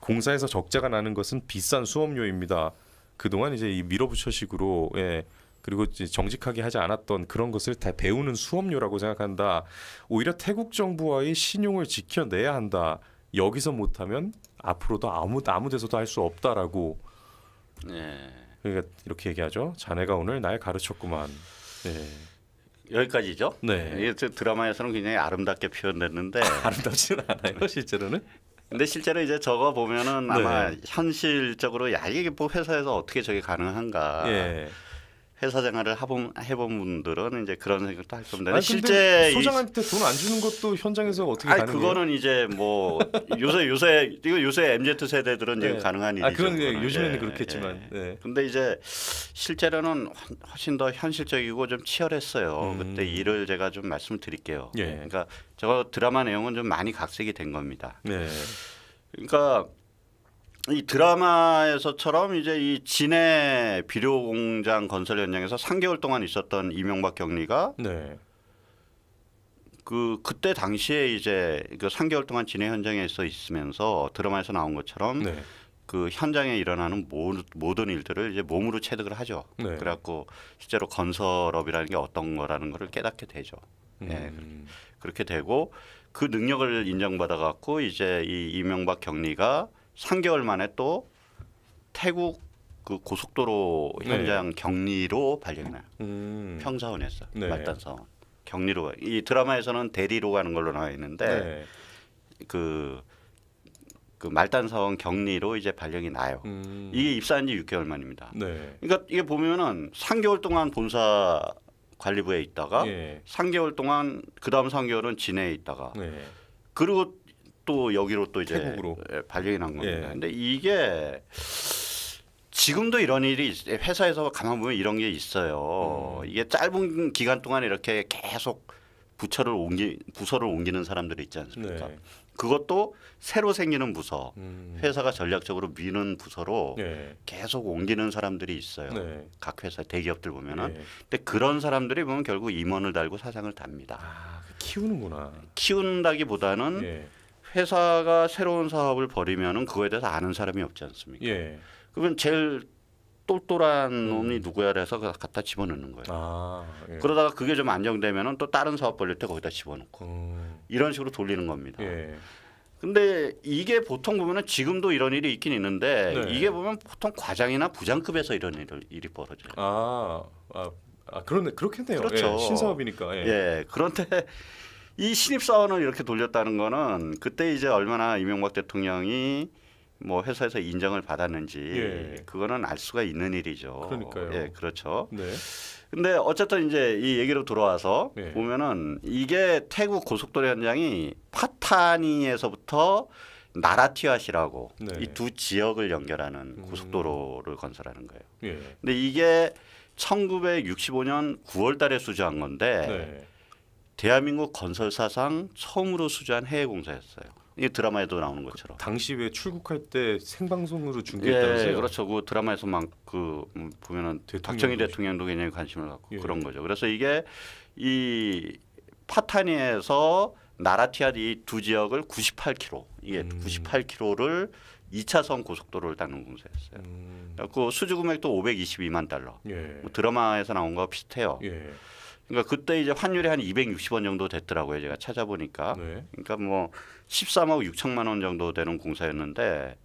공사에서 적자가 나는 것은 비싼 수업료입니다. 그동안 이제 이 밀어붙여식으로 예. 그리고 정직하게 하지 않았던 그런 것을 다 배우는 수업료라고 생각한다. 오히려 태국 정부와의 신용을 지켜내야 한다. 여기서 못하면 앞으로도 아무 아무 데서도 할 수 없다라고. 네. 그러니까 이렇게 얘기하죠. 자네가 오늘 날 가르쳤구만. 네. 여기까지죠. 네. 이게 드라마에서는 굉장히 아름답게 표현됐는데 아름답지는 않아요 네. 실제로는. 근데 실제로 이제 저거 보면은 아마 네. 현실적으로 야 이게 뭐 회사에서 어떻게 저게 가능한가. 예. 회사 생활을 해본, 해본 분들은 이제 그런 생각도 할 겁니다. 아니, 실제 소장한테 돈 안 주는 것도 현장에서 어떻게 아니, 가능해요? 그거는 이제 뭐 요새 요새 이거 요새 MZ 세대들은 이제 금 네. 가능한 아, 일이죠. 아, 그런 예, 요즘에는 예, 그렇겠지만. 예. 예. 근데 이제 실제로는 훨씬 더 현실적이고 좀 치열했어요. 음. 그때 일을 제가 좀 말씀을 드릴게요. 예. 예, 그러니까 저 드라마 내용은 좀 많이 각색이 된 겁니다. 네. 그러니까 이 드라마에서처럼 이제 이 진해 비료 공장 건설 현장에서 3개월 동안 있었던 이명박 경리가 네. 그 그때 당시에 이제 그 3개월 동안 진해 현장에 서 있으면서 드라마에서 나온 것처럼 네. 그 현장에 일어나는 모, 든 일들을 이제 몸으로 체득을 하죠. 네. 그래갖고 실제로 건설업이라는 게 어떤 거라는 거를 깨닫게 되죠. 예, 음. 그렇게 되고 그 능력을 인정받아갖고 이제 이 이명박 경리가 3개월 만에 또 태국 그 고속도로 네. 현장 네. 격리로 발령이 나요. 음. 평사원에서 네. 말단사원 격리로 이 드라마에서는 대리로 가는 걸로 나와 있는데 그그 네. 그, 그 말단사원 격리로 이제 발령이 나요. 음. 이게 입사한 지 6개월 만입니다. 네. 그러니까 이게 보면은 3개월 동안 본사 관리부에 있다가 예. 3개월 동안 그 다음 3개월은 진해에 있다가 네. 그리고 또 여기로 또 이제 태국으로. 예, 발령이 난 겁니다. 예. 근데 이게 지금도 이런 일이 있- 회사에서 가만 보면 이런 게 있어요. 음. 이게 짧은 기간 동안 이렇게 계속 부처를 옮기 부서를 옮기는 사람들이 있지 않습니까? 네. 그것도 새로 생기는 부서, 음. 회사가 전략적으로 미는 부서로 네. 계속 옮기는 사람들이 있어요. 네. 각 회사 대기업들 보면은. 예. 근데 그런 사람들이 보면 결국 임원을 달고 사장을 답니다. 아, 키우는구나. 키운다기보다는 예. 회사가 새로운 사업을 벌이면은 그거에 대해서 아는 사람이 없지 않습니까? 예. 그러 제일 똘똘한 음. 놈이 누구야를 해서 갖다 집어넣는 거예요. 아, 예. 그러다가 그게 좀안정되면또 다른 사업 벌릴 때 거기다 집어넣고 음. 이런 식으로 돌리는 겁니다. 예. 근데 이게 보통 보면 지금도 이런 일이 있긴 있는데 네. 이게 보면 보통 과장이나 부장급에서 이런 일을, 일이 벌어져요. 아, 아, 아 그러네 그렇겠네요. 그렇죠. 예, 신사업이니까. 예. 예. 그런데 이 신입사원을 이렇게 돌렸다는 거는 그때 이제 얼마나 이명박 대통령이 뭐 회사에서 인정을 받았는지 예. 그거는 알 수가 있는 일이죠. 그러니까요. 예, 그렇죠. 네. 근데 어쨌든 이제 이 얘기로 들어와서 예. 보면은 이게 태국 고속도로 현장이 파타니에서부터 나라티아시라고 네. 이두 지역을 연결하는 고속도로를 음. 건설하는 거예요. 예. 근데 이게 1965년 9월 달에 수주한 건데 네. 대한민국 건설 사상 처음으로 수주한 해외 공사였어요. 이 드라마에도 나오는 그 것처럼. 당시 왜 출국할 때 생방송으로 중계했다면서요? 예, 그렇죠. 그 드라마에서만 그 음, 보면은 박정희 대통령도 굉장히 관심을 갖고 예. 그런 거죠. 그래서 이게 이 파타니에서 나라티아드 두 지역을 98km 이게 음. 98km를 2차선 고속도로를 닦는 공사였어요. 음. 그 수주 금액도 522만 달러. 예. 뭐 드라마에서 나온 거 비슷해요. 예. 그러니까 그때 이제 환율이 한 260원 정도 됐더라고요. 제가 찾아보니까. 네. 그러니까 뭐 13억 6천만 원 정도 되는 공사였는데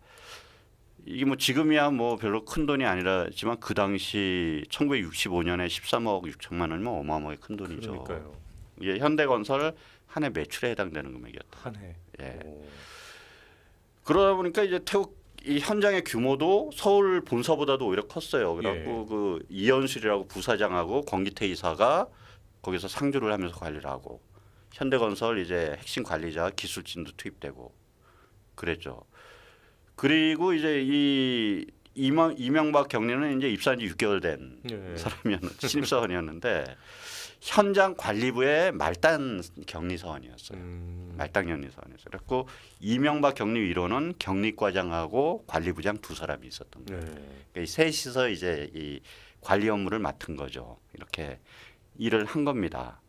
이게 뭐 지금이야 뭐 별로 큰 돈이 아니라지만 그 당시 1965년에 13억 6천만 원이면 어마어마하게 큰 돈이죠. 그러니까요. 예, 현대건설 한 해 매출에 해당되는 금액이었다. 한 해. 예. 그러다 보니까 이제 태국 이 현장의 규모도 서울 본사보다도 오히려 컸어요. 그래갖고 예. 그 이현실이라고 부사장하고 권기태 이사가 거기서 상주를 하면서 관리를 하고 현대건설 이제 핵심 관리자 기술진도 투입되고 그랬죠. 그리고 이제 이 이명, 이명박 경리는 이제 입사한 지 6개월 된 예. 사람이었는 신입사원이었는데 현장 관리부의 말단 격리사원이었어요. 음. 말단 격리사원이었어요. 그래고 이명박 격리 위로는 격리과장하고 관리부장 두 사람이 있었던 거예요. 예. 그러니까 셋이서 이제 이 관리 업무를 맡은 거죠. 이렇게 일을 한 겁니다.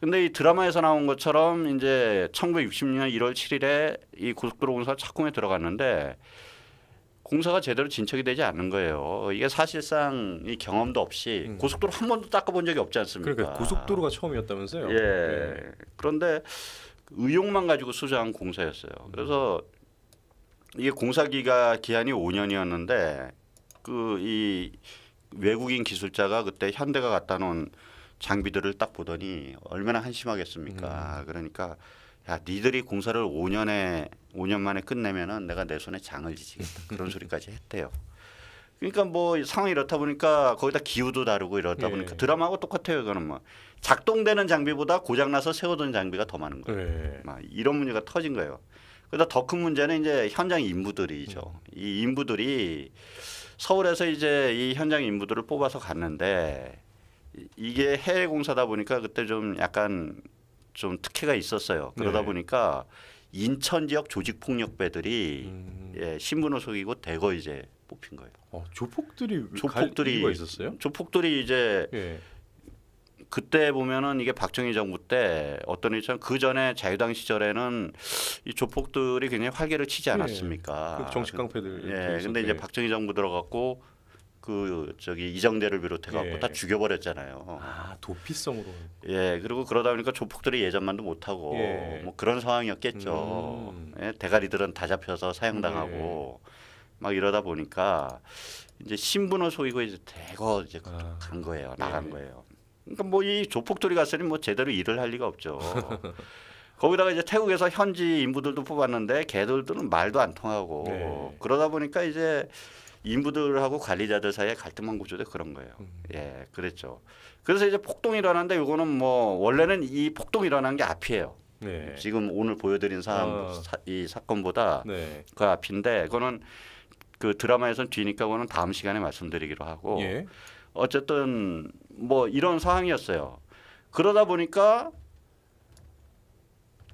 근데 이 드라마에서 나온 것처럼 이제 1960년 1월 7일에 이 고속도로 공사 착공에 들어갔는데 공사가 제대로 진척이 되지 않는 거예요. 이게 사실상 이 경험도 없이 음. 고속도로 한 번도 닦아본 적이 없지 않습니까? 그러니까 고속도로가 처음이었다면서요? 예. 네. 그런데 의욕만 가지고 수주한 공사였어요. 그래서 이게 공사기가 기한이 5년이었는데 그 이 외국인 기술자가 그때 현대가 갖다 놓은 장비들을 딱 보더니 얼마나 한심하겠습니까. 음. 그러니까 야 니들이 공사를 5년에 5년 만에 끝내면은 내가 내 손에 장을 지지겠다 그런 소리까지 했대요. 그러니까 뭐 상황이 이렇다 보니까 거기다 기후도 다르고 이렇다 예. 보니까 드라마하고 똑같아요. 이거는 뭐 작동되는 장비보다 고장나서 세워둔 장비가 더 많은 거예요. 예. 막 이런 문제가 터진 거예요. 그러다 더 큰 문제는 이제 현장 인부들이죠. 음. 이 인부들이 서울에서 이제 이 현장 인부들을 뽑아서 갔는데 이게 해외 공사다 보니까 그때 좀 약간 좀 특혜가 있었어요. 네. 그러다 네. 보니까 인천 지역 조직 폭력배들이 음. 예, 신분 호속이고 대거 이제 뽑힌 거예요. 어, 조폭들이 조폭들이 가, 있었어요? 조폭들이 이제 예. 그때 보면은 이게 박정희 정부 때 어떤 일처럼 그 전에 자유당 시절에는 이 조폭들이 굉장히 활개를 치지 예. 않았습니까? 그 예. 정치 깡패들. 예. 근데 이제 예. 박정희 정부 들어갔고 그 저기 이정대를 비롯해 갖고 예. 다 죽여버렸잖아요. 아 도피성으로. 예 그리고 그러다 보니까 조폭들이 예전만도 못하고 예. 뭐 그런 상황이었겠죠. 음. 예, 대가리들은 다 잡혀서 사형당하고 네. 막 이러다 보니까 이제 신분을 속이고 이제 대거 이제 아. 간 거예요. 나간 예. 거예요. 그러니까 뭐 이 조폭들이 갔으니 뭐 제대로 일을 할 리가 없죠. 거기다가 이제 태국에서 현지 인부들도 뽑았는데 걔들들은 말도 안 통하고 네. 그러다 보니까 이제 인부들하고 관리자들 사이에 갈등만 구조도 그런 거예요. 예, 그랬죠. 그래서 이제 폭동이 일어난데 이거는 뭐 원래는 이 폭동이 일어난 게 앞이에요. 네. 지금 오늘 보여드린 사안 아. 사, 이 사건보다 네. 그 앞인데 그거는 그 드라마에선 뒤니까 그거는 다음 시간에 말씀드리기로 하고 예. 어쨌든 뭐 이런 상황이었어요. 그러다 보니까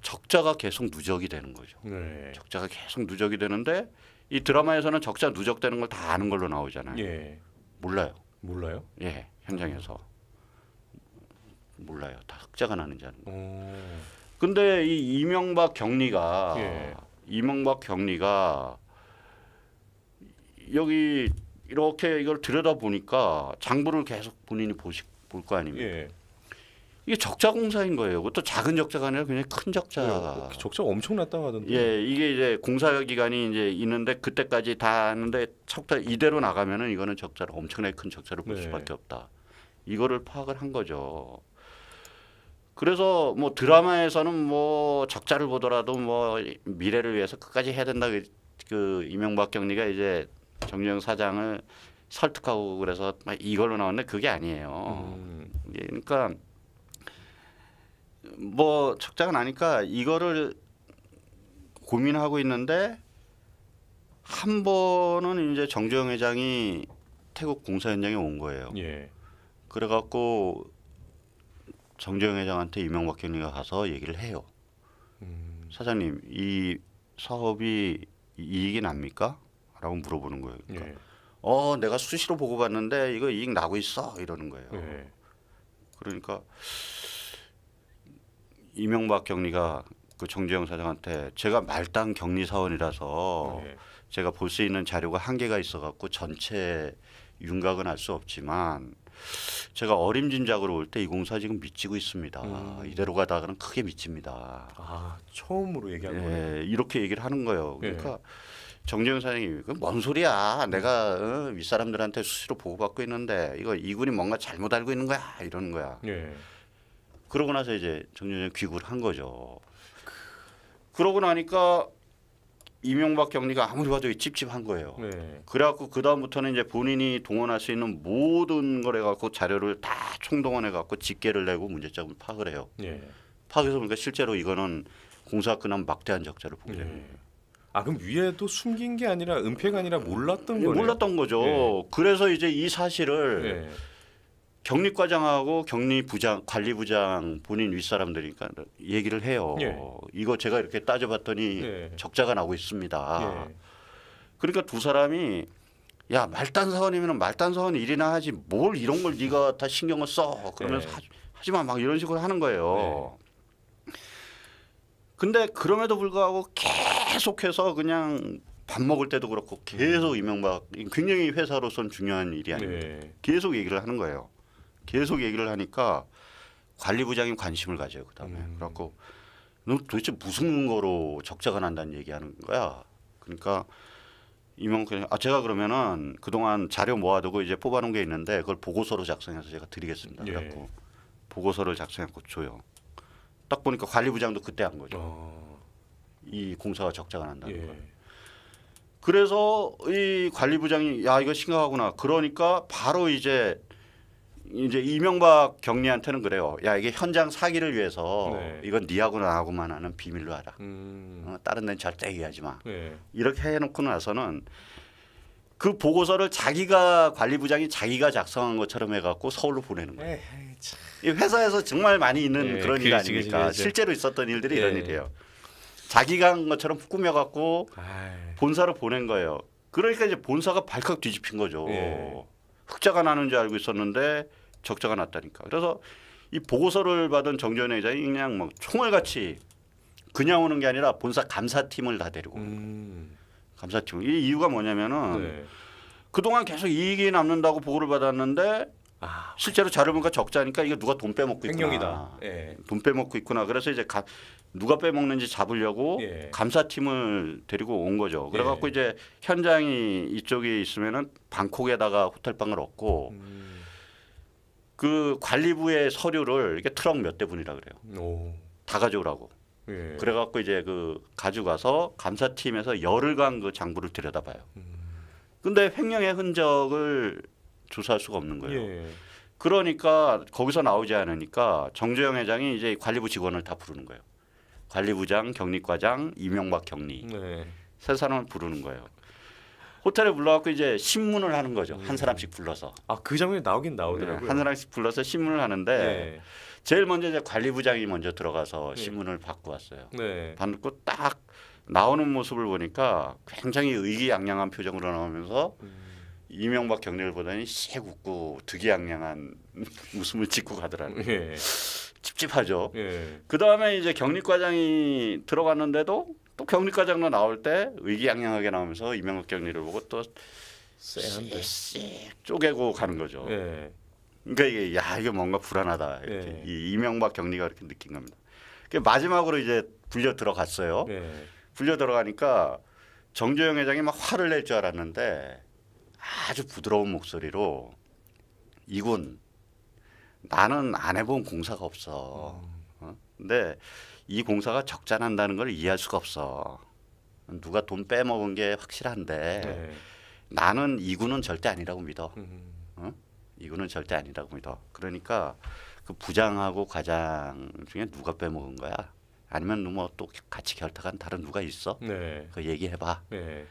적자가 계속 누적이 되는 거죠. 네. 적자가 계속 누적이 되는데 이 드라마에서는 적자 누적되는 걸 다 아는 걸로 나오잖아요. 예. 몰라요. 몰라요? 예, 현장에서 몰라요. 다 흑자가 나는지 아는 거. 오. 근데 이 이명박 격리가 예. 이명박 격리가 여기 이렇게 이걸 들여다 보니까 장부를 계속 본인이 보시 볼거 아닙니까? 예. 이게 적자 공사인 거예요. 그것도 작은 적자가 아니라 굉장히 큰 적자. 네, 그 적자 엄청났다고 하던데. 예, 이게 이제 공사 기간이 이제 있는데 그때까지 다 하는데 적자 이대로 나가면은 이거는 적자를 엄청나게 큰 적자를 볼 네. 수밖에 없다. 이거를 파악을 한 거죠. 그래서 뭐 드라마에서는 뭐 적자를 보더라도 뭐 미래를 위해서 끝까지 해야 된다. 그, 그 이명박 경리가 이제 정영 사장을 설득하고 그래서 이걸로 나왔는데 그게 아니에요. 음. 그러니까 뭐적자가나니까 이거를 고민하고 있는데 한 번은 이제 정주영 회장이 태국 공사 현장에 온 거예요. 예. 그래갖고 정주영 회장한테 이명박 경리가 가서 얘기를 해요. 음. 사장님 이 사업이 이익이 납니까? 라고 물어보는 거예요. 그러니까 예. 어 내가 수시로 보고 봤는데 이거 이익 나고 있어 이러는 거예요. 예. 그러니까 이명박 경리가 그 정재영 사장한테 제가 말단 격리 사원이라서 네. 제가 볼 수 있는 자료가 한계가 있어갖고 전체 윤곽은 알 수 없지만 제가 어림짐작으로 올 때 이 공사 지금 미치고 있습니다. 음. 이대로 가다가는 크게 미칩니다. 아 처음으로 얘기한 예, 거예요. 이렇게 얘기를 하는 거예요. 예. 그러니까 예. 정재영 사장님이 그뭔 소리야? 내가 어, 윗사람들한테 수시로 보고받고 있는데 이거 이군이 뭔가 잘못 알고 있는 거야 이러는 거야. 예. 그러고 나서 이제 정년에 귀국을 한 거죠. 그러고 나니까 이명박 경리가 아무리 봐도 찝찝한 거예요. 네. 그래갖고 그 다음부터는 이제 본인이 동원할 수 있는 모든 걸 해갖고 자료를 다 총동원해갖고 집계를 내고 문제점을 파악을 해요. 네. 파악해서 보니까 실제로 이거는 공사학근한 막대한 적자를 보게 네. 됩니다. 네. 아 그럼 위에도 숨긴 게 아니라 은폐가 아니라 몰랐던 예, 거예요. 몰랐던 거죠. 예. 그래서 이제 이 사실을 네. 격리과장하고 격리부장 관리부장 본인 윗사람들이니까 얘기를 해요. 예. 이거 제가 이렇게 따져봤더니 예. 적자가 나고 있습니다. 예. 그러니까 두 사람이 야 말단 사원이면 말단 사원 일이나 하지 뭘 이런 걸 네가 다 신경을 써 그러면서 예. 하지, 만막 이런 식으로 하는 거예요. 예. 근데 그럼에도 불구하고 계속해서 그냥 밥 먹을 때도 그렇고 계속 음. 이명박 굉장히 회사로선 중요한 일이 아니에요. 예. 계속 얘기를 하는 거예요. 계속 얘기를 하니까 관리부장이 관심을 가져요. 그다음에 음. 그래갖고 너 도대체 무슨 거로 적자가 난다는 얘기하는 거야. 그러니까 이명근 아 제가 그러면은 그동안 자료 모아두고 이제 뽑아놓은 게 있는데 그걸 보고서로 작성해서 제가 드리겠습니다. 예. 그래갖고 예. 보고서를 작성했고 줘요. 딱 보니까 관리부장도 그때 한 거죠. 어. 이 공사가 적자가 난다는 예. 걸. 그래서 이 관리부장이 야 이거 심각하구나. 그러니까 바로 이제 이제 이명박 경리한테는 그래요. 야 이게 현장 사기를 위해서 네. 이건 니하고 나하고만 하는 비밀로 하라. 음. 어, 다른 데는 절대 얘기하지 마. 네. 이렇게 해놓고 나서는 그 보고서를 자기가 관리부장이 자기가 작성한 것처럼 해갖고 서울로 보내는 거예요. 에이, 이 회사에서 정말 많이 있는 네, 그런 일그 아닙니까? 그렇그렇 실제로 있었던 일들이 네. 이런 일이에요. 자기가 한 것처럼 꾸며갖고 아이. 본사로 보낸 거예요. 그러니까 이제 본사가 발칵 뒤집힌 거죠. 네. 흑자가 나는 줄 알고 있었는데 적자가 났다니까. 그래서 이 보고서를 받은 정전회 장이 그냥 뭐 총알같이 그냥 오는 게 아니라 본사 감사팀을 다 데리고 거예요. 음. 감사팀. 이 이유가 뭐냐면은 네. 그동안 계속 이익이 남는다고 보고를 받았는데 아, 실제로 자료 보니까 적자니까 이거 누가 돈 빼먹고 있구나. 횡령이다. 예. 돈 빼먹고 있구나. 그래서 이제 가, 누가 빼먹는지 잡으려고 예. 감사팀을 데리고 온 거죠. 그래갖고 예. 이제 현장이 이쪽에 있으면은 방콕에다가 호텔방을 얻고 음. 그 관리부의 서류를 이게 트럭 몇 대분이라 그래요. 오. 다 가져오라고. 예. 그래갖고 이제 그 가져가서 감사팀에서 열흘간 그 장부를 들여다봐요. 음. 근데 횡령의 흔적을 조사할 수가 없는 거예요. 예. 그러니까 거기서 나오지 않으니까 정재영 회장이 이제 관리부 직원을 다 부르는 거예요. 관리부장, 경리과장, 이명박 경리 네. 세 사람을 부르는 거예요. 호텔에 불러갖고 이제 신문을 하는 거죠. 한 음. 사람씩 불러서. 아그 장면이 나오긴 나오더라고요. 네, 한 사람씩 불러서 신문을 하는데 네. 제일 먼저 이제 관리부장이 먼저 들어가서 네. 신문을 받고 왔어요. 네. 받고 딱 나오는 모습을 보니까 굉장히 의기양양한 표정으로 나오면서 음. 이명박 경례를 보더니 씩 웃고 득이양양한 웃음을 짓고 가더라고요. 예. 찝찝하죠. 예. 네. 그 다음에 이제 경리과장이 들어갔는데도 또격리과장로 나올 때 의기양양하게 나오면서 이명박 격리를 보고 또 쎄한데 쪼개고 가는 거죠. 예. 그러니까 이게 야 이게 뭔가 불안하다 이렇게 예. 이 이명박 격리가 이렇게 느낀 겁니다. 그 마지막으로 이제 불려 들어갔어요. 예. 불려 들어가니까 정조영 회장이 막 화를 낼 줄 알았는데 아주 부드러운 목소리로 이군 나는 안 해본 공사가 없어. 어. 어? 근데 이 공사가 적자난다는 걸 이해할 수가 없어. 누가 돈 빼먹은 게 확실한데 네. 나는 이군은 절대 아니라고 믿어. 음. 응? 이군은 절대 아니라고 믿어. 그러니까 그 부장하고 과장 중에 누가 빼먹은 거야? 아니면 뭐또 같이 결탁한 다른 누가 있어? 네. 그 얘기해봐. 네.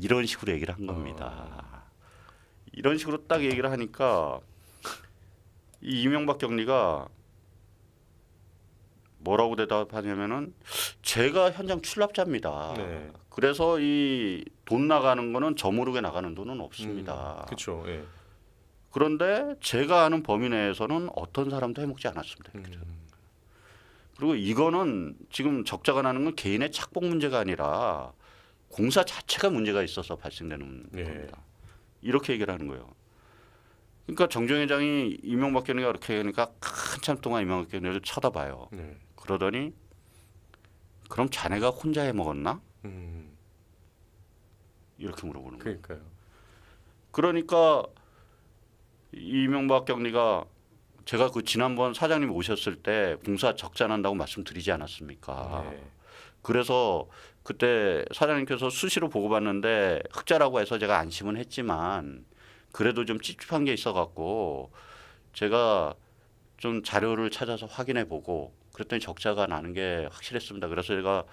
이런 식으로 얘기를 한 겁니다. 어. 이런 식으로 딱 얘기를 하니까 이 이명박 경리가 뭐라고 대답하냐면은 제가 현장 출납자입니다. 네. 그래서 이 돈 나가는 거는 저 모르게 나가는 돈은 없습니다. 음, 그렇죠. 예. 그런데 제가 아는 범위 내에서는 어떤 사람도 해먹지 않았습니다. 음. 그리고 이거는 지금 적자가 나는 건 개인의 착복 문제가 아니라 공사 자체가 문제가 있어서 발생되는 예. 겁니다. 이렇게 얘기를 하는 거예요. 그러니까 정정 회장이 이명박 견해가 그렇게 하니까 한참 동안 이명박 견해를 쳐다봐요. 네. 그러더니 그럼 자네가 혼자 해 먹었나? 음. 이렇게 물어보는 거예요. 그러니까요. 그러니까 이명박 경리가 제가 그 지난번 사장님 오셨을 때 공사 적자난다고 말씀드리지 않았습니까? 네. 그래서 그때 사장님께서 수시로 보고받는데 흑자라고 해서 제가 안심은 했지만 그래도 좀 찝찝한 게 있어 갖고 제가 좀 자료를 찾아서 확인해 보고 그랬더니 적자가 나는 게 확실했습니다. 그래서 제가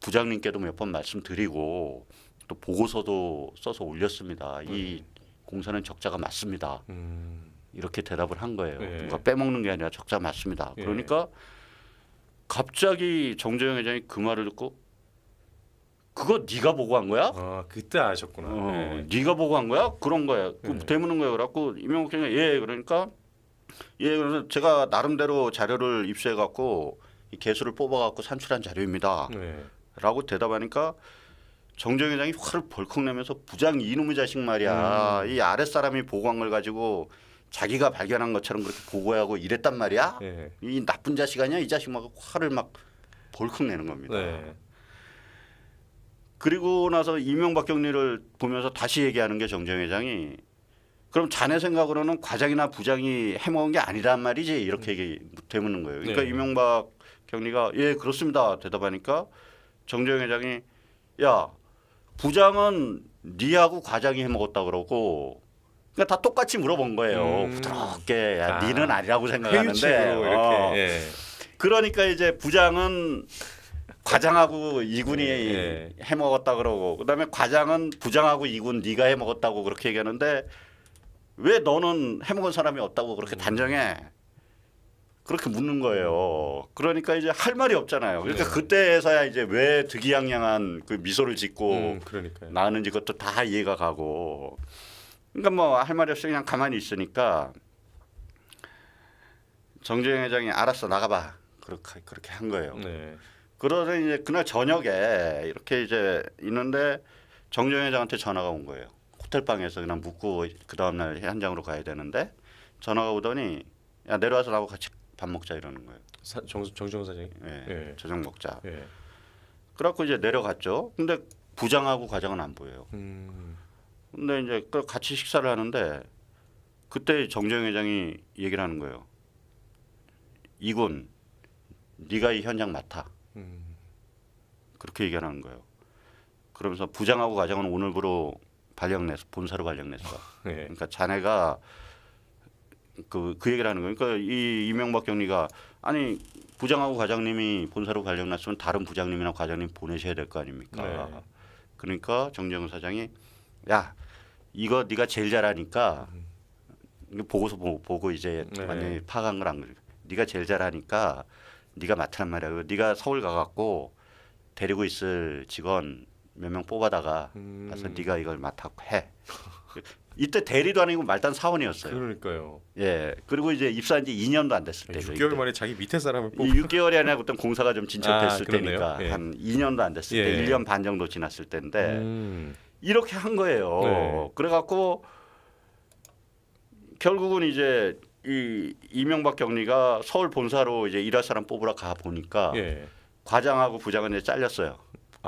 부장님께도 몇 번 말씀드리고 또 보고서도 써서 올렸습니다. 이 음. 공사는 적자가 맞습니다. 음. 이렇게 대답을 한 거예요. 네. 누가 빼먹는 게 아니라 적자 맞습니다. 예. 그러니까 갑자기 정재영 회장이 그 말을 듣고 그거 네가 보고 한 거야? 아 그때 아셨구나. 어, 네. 가 보고 한 거야? 그런 거야. 그 네. 되묻는 거야. 그래갖고 이명옥 회장이 예 그러니까 예, 그래서 제가 나름대로 자료를 입수해 갖고 이 개수를 뽑아 갖고 산출한 자료입니다. 네. 라고 대답하니까 정정 회장이 화를 벌컥 내면서 부장 이놈의 자식 말이야. 음. 이 아랫사람이 보고한 걸 가지고 자기가 발견한 것처럼 그렇게 보고하고 이랬단 말이야. 네. 이 나쁜 자식 아니야? 이 자식 막 화를 막 벌컥 내는 겁니다. 네. 그리고 나서 이명박 경리를 보면서 다시 얘기하는 게 정정 회장이 그럼 자네 생각으로는 과장이나 부장이 해먹은 게 아니란 말이지 이렇게 음. 얘기 되묻는 거예요. 그러니까 네. 이명박 경리가 예 그렇습니다 대답하니까 정재영 회장이 야 부장은 니하고 과장이 해먹었다 그러고 그러니까 다 똑같이 물어본 거예요. 음. 부드럽게 야, 아. 니는 아니라고 생각하는데 어. 예. 그러니까 이제 부장은 과장하고 이군이 예, 예. 해먹었다 그러고 그다음에 과장은 부장하고 이 군 니가 해먹었다고 그렇게 얘기하는데 왜 너는 해먹은 사람이 없다고 그렇게 단정해? 그렇게 묻는 거예요. 그러니까 이제 할 말이 없잖아요. 그러니까 네. 그때서야 에 이제 왜 득이양양한 그 미소를 짓고 음, 나는지 그것도 다 이해가 가고. 그러니까 뭐 할 말이 없어 그냥 가만히 있으니까 정재영 회장이 알았어 나가봐 그렇게 그렇게 한 거예요. 네. 그러다 이제 그날 저녁에 이렇게 이제 있는데 정재영 회장한테 전화가 온 거예요. 호텔 방에서 그냥 묵고 그 다음 날 현장으로 가야 되는데 전화가 오더니 야 내려와서 나하고 같이 밥 먹자 이러는 거예요. 사, 정, 정정 사장이. 예, 예. 저녁 먹자. 예. 그래갖고 이제 내려갔죠. 근데 부장하고 과장은 안 보여요. 음. 근데 이제 같이 식사를 하는데 그때 정정 회장이 얘기를 하는 거예요. 이군 네가 이 현장 맡아. 음. 그렇게 얘기하는 거예요. 그러면서 부장하고 과장은 오늘부로 발령냈어 본사로 발령냈어. 네. 그러니까 자네가 그, 그 얘기를 하는 거예요. 그러니까 이 이명박 경리가 아니 부장하고 과장님이 본사로 발령났으면 다른 부장님이나 과장님 보내셔야 될 거 아닙니까. 네. 그러니까 정정 사장이 야 이거 네가 제일 잘하니까 보고서 보, 보고 이제 네. 완전히 파악한 걸안 그래. 네가 제일 잘하니까 네가 맡으란 말이야. 네가 서울 가갖고 데리고 있을 직원 몇명 뽑아다가 음. 가서 네가 이걸 맡아 해. 이때 대리도 아니고 말단 사원이었어요. 그러니까요. 예. 그리고 이제 입사한 지 2년도 안 됐을 때죠. 6개월 만에 자기 밑에 사람을 뽑 6개월이 아니라 어떤 공사가 좀 아, 진척됐을 아, 때니까 예. 한 2년도 안 됐을 예. 때 1년 반 정도 지났을 때인데 음. 이렇게 한 거예요. 네. 그래갖고 결국은 이제 이 이명박 경리가 서울 본사로 이제 일할 사람 뽑으러 가 보니까 예. 과장하고 부장은 이제 잘렸어요.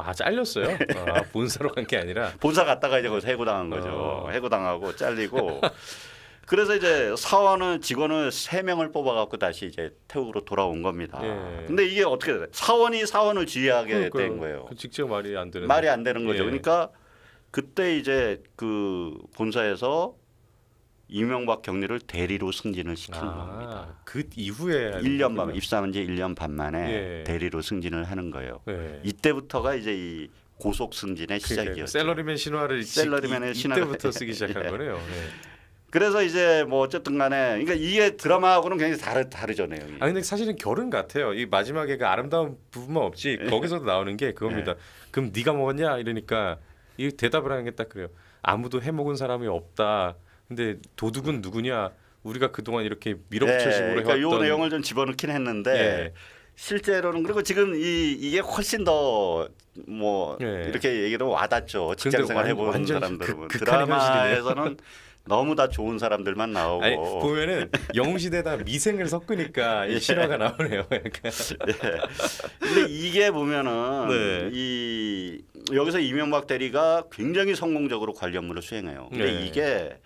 아 잘렸어요? 아, 본사로 간 게 아니라 본사 갔다가 이제 거기서 해고당한 거죠. 어. 해고당하고 잘리고 그래서 이제 사원은 직원을 세 명을 뽑아갖고 다시 이제 태국으로 돌아온 겁니다. 예. 근데 이게 어떻게 돼? 사원이 사원을 지휘하게 그러니까요. 된 거예요. 그 직접 말이 안 되는 말이 안 되는 거죠. 예. 그러니까 그때 이제 그 본사에서 이명박 경례를 대리로 승진을 시킨 아, 겁니다. 그 이후에 1년 반 입사한 지 1년 반 만에 예. 대리로 승진을 하는 거예요. 예. 이때부터가 이제 이 고속 승진의 시작이었죠. 셀러리맨 신화를 셀러리맨의 신화를 때부터 쓰기 시작한 예. 거네요. 예. 그래서 이제 뭐 어쨌든 간에 그러니까 이게 드라마하고는 굉장히 다르 다르죠 내용이. 아 근데 사실은 결은 같아요. 이 마지막에 그 아름다운 부분만 없지 예. 거기서도 나오는 게 그겁니다. 예. 그럼 네가 먹었냐 이러니까 이 대답을 하는 게 딱 그래요. 아무도 해먹은 사람이 없다. 근데 도둑은 음. 누구냐? 우리가 그동안 이렇게 밀어붙여 식으로 네, 그러니까 해왔던 요 내용을 좀 집어넣긴 했는데 네. 실제로는 그리고 지금 이 이게 훨씬 더뭐 네. 예. 이렇게 얘기도 와닿죠. 직장 생활 해본 사람들은 그, 그 드라마에서는 너무 다 좋은 사람들만 나오고 아니, 보면은 영웅시대다 미생을 섞으니까 예. 이 실화가 예. 나오네요. 그러 그러니까. 근데 이게 보면은 네. 이 여기서 이명박 대리가 굉장히 성공적으로 관련물을 수행해요. 근데 네. 이게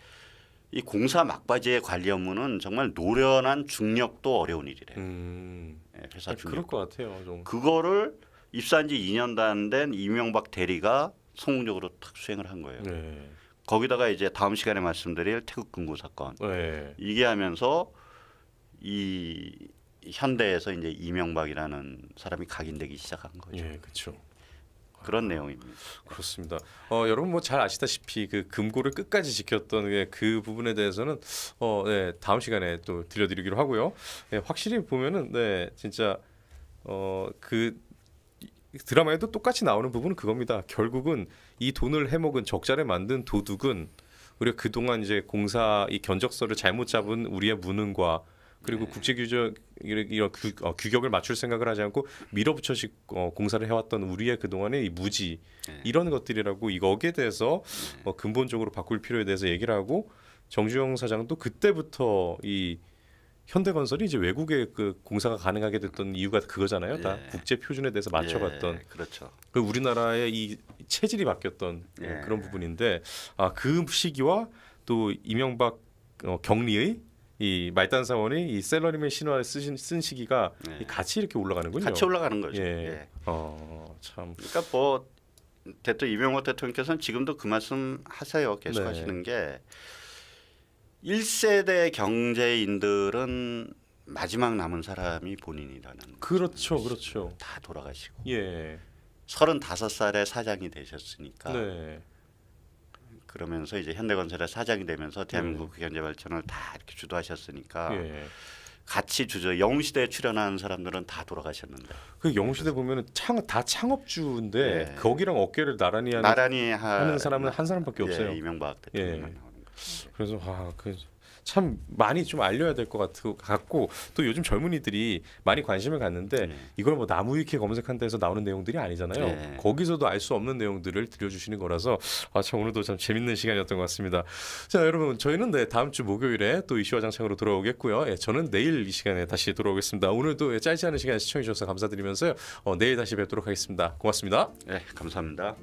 이 공사 막바지의 관리 업무는 정말 노련한 중력도 어려운 일이래요. 음. 네, 회사 중 그럴 것 같아요. 좀. 그거를 입사한 지 2년 다된 이명박 대리가 성공적으로 탁 수행을 한 거예요. 네. 거기다가 이제 다음 시간에 말씀드릴 태국 금고 사건. 네. 이게 하면서 이 현대에서 이제 이명박이라는 사람이 각인되기 시작한 거죠. 예, 그렇죠. 그런 내용입니다. 그렇습니다. 어, 여러분 뭐 잘 아시다시피 그 금고를 끝까지 지켰던 그 부분에 대해서는 어, 네, 다음 시간에 또 들려드리기로 하고요. 네, 확실히 보면은 네, 진짜 어, 그 드라마에도 똑같이 나오는 부분은 그겁니다. 결국은 이 돈을 해먹은 적자를 만든 도둑은 우리가 그동안 이제 공사 이 견적서를 잘못 잡은 우리의 무능과 그리고 네. 국제 규정 이런 규, 어, 규격을 맞출 생각을 하지 않고 밀어붙여식 어, 공사를 해왔던 우리의 그동안의 이 무지 네. 이런 것들이라고 이거에 대해서 어, 근본적으로 바꿀 필요에 대해서 얘기를 하고 정주영 사장도 그때부터 이 현대건설이 이제 외국에 그 공사가 가능하게 됐던 이유가 그거잖아요. 다 예. 국제 표준에 대해서 맞춰갔던. 예. 그렇죠. 그 우리나라의 이 체질이 바뀌었던 예. 그런 예. 부분인데 아 그 시기와 또 이명박 어, 격리의 이 말단 사원이 이 셀러리맨 신화를 쓰신 쓴 시기가 네. 같이 이렇게 올라가는군요. 같이 올라가는 거죠. 예. 예. 어, 참. 그러니까 뭐 대통령 이명호 대통령께서는 지금도 그 말씀 하세요. 계속 하시는 네. 게 1세대 경제인들은 마지막 남은 사람이 본인이라는 그렇죠 그렇죠. 다 돌아가시고. 예. 35살에 사장이 되셨으니까. 네. 그러면서 이제 현대건설의 사장이 되면서 네. 대한민국 음. 경제 발전을 다 이렇게 주도하셨으니까 예. 같이 주저 영웅시대에 출연한 사람들은 다 돌아가셨는데. 그 영웅시대 보면은 창 다 창업주인데 예. 거기랑 어깨를 나란히 하는, 나란히 하, 는 사람은 한 사람밖에 예, 없어요. 이명박 대통령. 예. 그래서 아그 참 많이 좀 알려야 될 것 같고 또 요즘 젊은이들이 많이 관심을 갖는데 네. 이걸 뭐 나무위키 검색한다 해서 나오는 내용들이 아니잖아요. 네. 거기서도 알 수 없는 내용들을 들려주시는 거라서 아 참 오늘도 참 재밌는 시간이었던 것 같습니다. 자 여러분 저희는 네, 다음 주 목요일에 또 이슈와 장창으로 돌아오겠고요. 예, 저는 내일 이 시간에 다시 돌아오겠습니다. 오늘도 예, 짧지 않은 시간 시청해 주셔서 감사드리면서요. 어, 내일 다시 뵙도록 하겠습니다. 고맙습니다. 네 감사합니다.